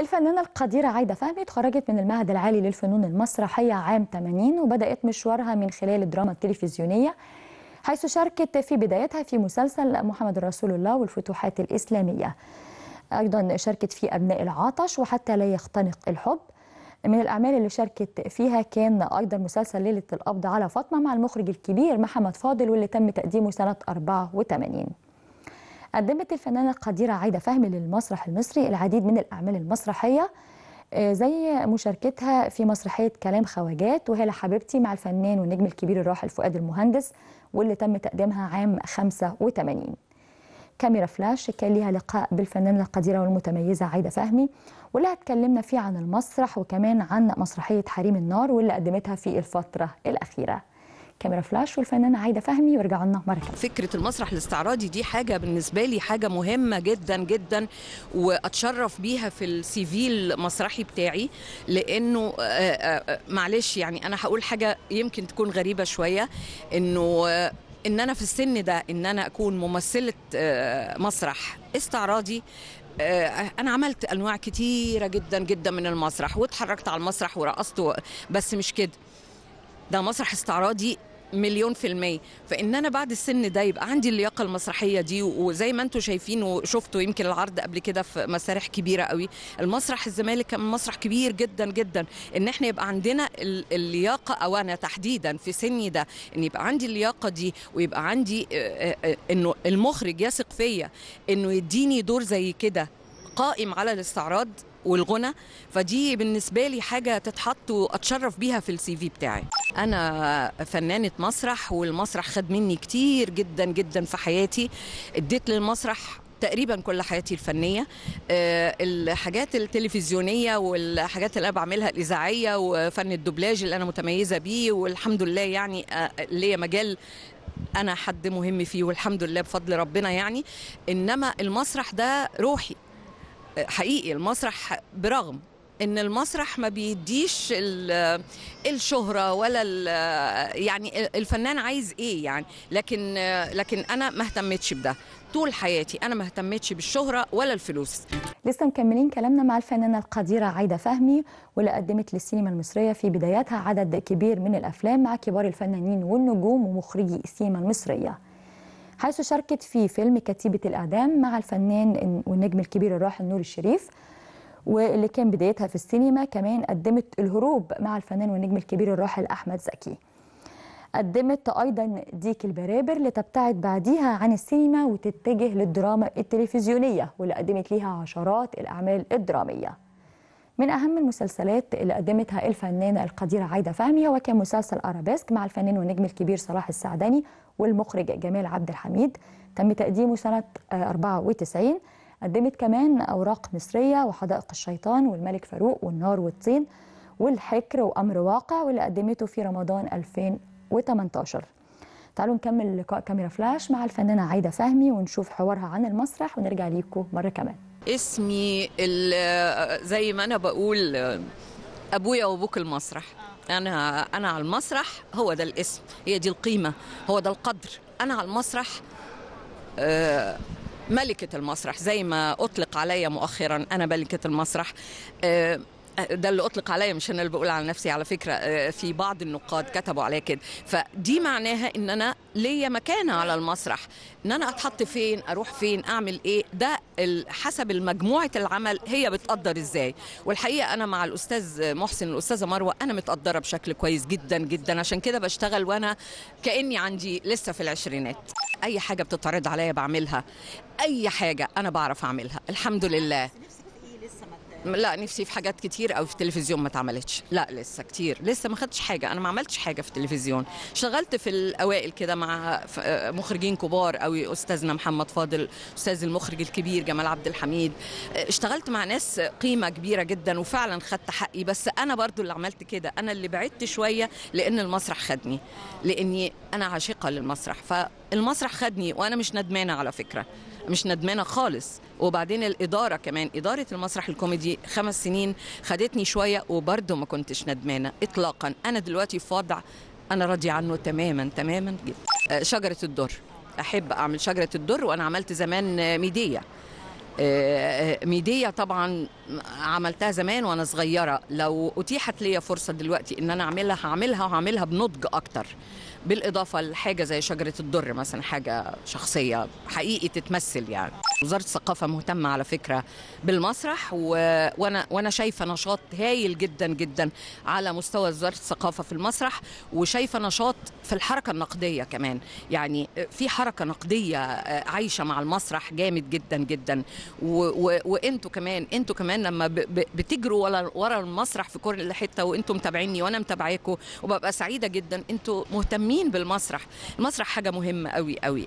الفنانة القديرة عايدة فهمي اتخرجت من المعهد العالي للفنون المسرحية عام 80 وبدأت مشوارها من خلال الدراما التلفزيونية حيث شاركت في بدايتها في مسلسل محمد رسول الله والفتوحات الإسلامية أيضا شاركت في أبناء العطش وحتى لا يختنق الحب من الأعمال اللي شاركت فيها كان أيضا مسلسل ليلة القبض على فاطمة مع المخرج الكبير محمد فاضل واللي تم تقديمه سنة 84 قدمت الفنانة القديرة عايدة فهمي للمسرح المصري العديد من الأعمال المسرحية آه، زي مشاركتها في مسرحية كلام خواجات وهي حبيبتي مع الفنان والنجم الكبير الراحل فؤاد المهندس واللي تم تقديمها عام 85 كاميرا فلاش كان ليها لقاء بالفنانة القديرة والمتميزة عايدة فهمي واللي هتكلمنا فيه عن المسرح وكمان عن مسرحية حريم النار واللي قدمتها في الفترة الأخيرة كاميرا فلاش والفنانه عايده فهمي ويرجعوا لنا مره كمان فكره المسرح الاستعراضي دي حاجه بالنسبه لي حاجه مهمه جدا جدا واتشرف بيها في السي في المسرحي بتاعي لانه آه، آه، آه، معلش يعني انا هقول حاجه يمكن تكون غريبه شويه انه ان انا في السن ده ان انا اكون ممثله مسرح استعراضي انا عملت انواع كتيره جدا جدا من المسرح واتحركت على المسرح ورقصت بس مش كده ده مسرح استعراضي مليون في المية فإن أنا بعد السن ده يبقى عندي اللياقة المسرحية دي وزي ما أنتم شايفين وشفتوا يمكن العرض قبل كده في مسارح كبيرة قوي المسرح الزمالك كان مسرح كبير جدا جدا إن إحنا يبقى عندنا اللياقة أو أنا تحديدا في سني ده إن يبقى عندي اللياقة دي ويبقى عندي إنه المخرج يثق فيا إنه يديني دور زي كده قائم على الاستعراض والغنى فدي بالنسبه لي حاجه تتحط واتشرف بيها في السي في بتاعي انا فنانه مسرح والمسرح خد مني كتير جدا جدا في حياتي اديت للمسرح تقريبا كل حياتي الفنيه أه الحاجات التلفزيونيه والحاجات اللي انا بعملها الاذاعيه وفن الدوبلاج اللي انا متميزه بيه والحمد لله يعني أه ليا مجال انا حد مهم فيه والحمد لله بفضل ربنا يعني انما المسرح ده روحي حقيقي المسرح برغم ان المسرح ما بيديش الشهره ولا يعني الفنان عايز ايه يعني لكن لكن انا ما اهتمتش بده طول حياتي انا ما اهتمتش بالشهره ولا الفلوس لسه مكملين كلامنا مع الفنانه القديره عايده فهمي واللي قدمت للسينما المصريه في بداياتها عدد كبير من الافلام مع كبار الفنانين والنجوم ومخرجي السينما المصريه حيث شاركت في فيلم كتيبة الإعدام مع الفنان والنجم الكبير الراحل نور الشريف واللي كان بدايتها في السينما كمان قدمت الهروب مع الفنان والنجم الكبير الراحل أحمد زكي قدمت أيضا ديك البرابر لتبتعد بعديها عن السينما وتتجه للدراما التلفزيونية واللي قدمت ليها عشرات الأعمال الدرامية من أهم المسلسلات اللي قدمتها الفنانة القديرة عايدة فهمي هو كان مسلسل أرابيسك مع الفنان والنجم الكبير صلاح السعداني والمخرج جمال عبد الحميد تم تقديمه سنة 94 آه، قدمت كمان أوراق مصرية وحدائق الشيطان والملك فاروق والنار والطين والحكر وأمر واقع واللي قدمته في رمضان 2018 تعالوا نكمل لقاء كاميرا فلاش مع الفنانة عايدة فهمي ونشوف حوارها عن المسرح ونرجع ليكم مرة كمان اسمي زي ما انا بقول ابويا وابوك المسرح آه. انا انا على المسرح هو ده الاسم هي دي القيمه هو ده القدر انا على المسرح آه، ملكه المسرح زي ما اطلق عليا مؤخرا انا ملكه المسرح آه، ده اللي اطلق عليا مش انا اللي بقول على نفسي على فكره آه، في بعض النقاد كتبوا عليا كده فدي معناها ان انا ليا مكانه على المسرح ان انا اتحط فين اروح فين اعمل ايه ده حسب المجموعه العمل هي بتقدر ازاي والحقيقه انا مع الاستاذ محسن الاستاذه مروه انا متقدره بشكل كويس جدا جدا عشان كده بشتغل وانا كاني عندي لسه في العشرينات اي حاجه بتتعرض عليا بعملها اي حاجه انا بعرف اعملها الحمد لله لا نفسي في حاجات كتير قوي في التلفزيون ما اتعملتش لا لسه كتير لسه ما خدتش حاجه انا ما عملتش حاجه في التلفزيون شغلت في الاوائل كده مع مخرجين كبار قوي استاذنا محمد فاضل استاذ المخرج الكبير جمال عبد الحميد اشتغلت مع ناس قيمه كبيره جدا وفعلا خدت حقي بس انا برضو اللي عملت كده انا اللي بعدت شويه لان المسرح خدني لاني انا عاشقه للمسرح فالمسرح خدني وانا مش ندمانه على فكره مش ندمانه خالص وبعدين الاداره كمان اداره المسرح الكوميدي خمس سنين خدتني شويه وبرده ما كنتش ندمانه اطلاقا انا دلوقتي في وضع انا راضي عنه تماما تماما جدا آه، شجره الدر احب اعمل شجره الدر وانا عملت زمان ميديه آه، ميدية آه، طبعا عملتها زمان وانا صغيره لو اتيحت لي فرصه دلوقتي ان انا اعملها هعملها وهعملها بنضج اكتر بالاضافه لحاجه زي شجره الدر مثلا حاجه شخصيه حقيقي تتمثل يعني وزاره الثقافه مهتمه على فكره بالمسرح و... وانا وانا شايفه نشاط هايل جدا جدا على مستوى وزاره الثقافه في المسرح وشايفه نشاط في الحركه النقديه كمان يعني في حركه نقديه آه، عايشه مع المسرح جامد جدا جدا و... و... وانتوا كمان انتوا كمان لما ب... ب... بتجروا ورا المسرح في كل حته وانتوا متابعيني وانا متابعاكم وببقى سعيده جدا انتوا مهتمين بالمسرح المسرح حاجه مهمه قوي قوي قوي